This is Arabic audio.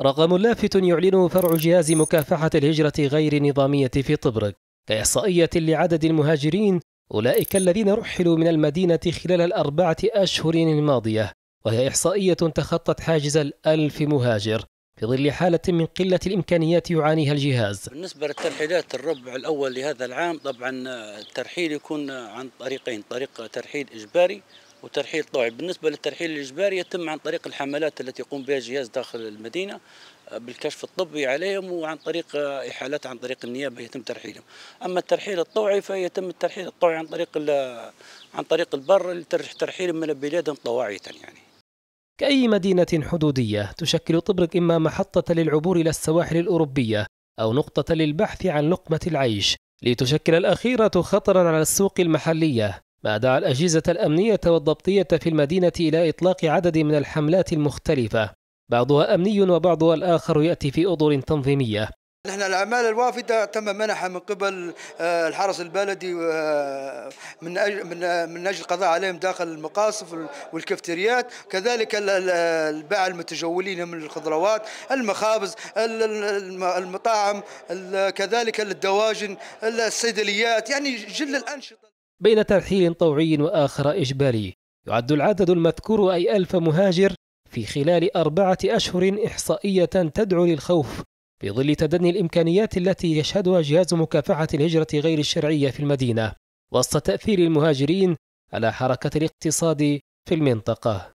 رقم لافت يعلنه فرع جهاز مكافحة الهجرة غير النظامية في طبرق كإحصائية لعدد المهاجرين أولئك الذين رحلوا من المدينة خلال الأربعة أشهر الماضية وهي إحصائية تخطت حاجز الألف مهاجر في ظل حالة من قلة الإمكانيات يعانيها الجهاز بالنسبة للترحيلات الربع الأول لهذا العام طبعا الترحيل يكون عن طريقين طريق ترحيل إجباري وترحيل طوعي بالنسبة للترحيل الإجباري يتم عن طريق الحملات التي يقوم بها جهاز داخل المدينة آه، بالكشف الطبي عليهم وعن طريق آه، إحالات عن طريق النيابة يتم ترحيلهم أما الترحيل الطوعي فيتم الترحيل الطوعي عن طريق آه، عن طريق البر لترحيلهم من بلادهم طواعية يعني كأي مدينة حدودية تشكل طبرق إما محطة للعبور إلى السواحل الأوروبية أو نقطة للبحث عن لقمة العيش لتشكل الأخيرة خطرا على السوق المحلية ما دعا الأجهزة الأمنية والضبطية في المدينة إلى إطلاق عدد من الحملات المختلفة بعضها أمني وبعضها الآخر يأتي في أطر تنظيمية نحن الأعمال الوافدة تم منحها من قبل آه، الحرس البلدي آه، من أجل من آه، أجل القضاء عليهم داخل المقاصف والكافتريات كذلك الباع المتجولين من الخضروات المخابز المطاعم كذلك الدواجن الصيدليات يعني جل الأنشطة بين ترحيل طوعي وآخر إجباري يعد العدد المذكور أي ألف مهاجر في خلال أربعة أشهر إحصائية تدعو للخوف في ظل تدني الإمكانيات التي يشهدها جهاز مكافحة الهجرة غير الشرعية في المدينة وسط تأثير المهاجرين على حركة الاقتصاد في المنطقة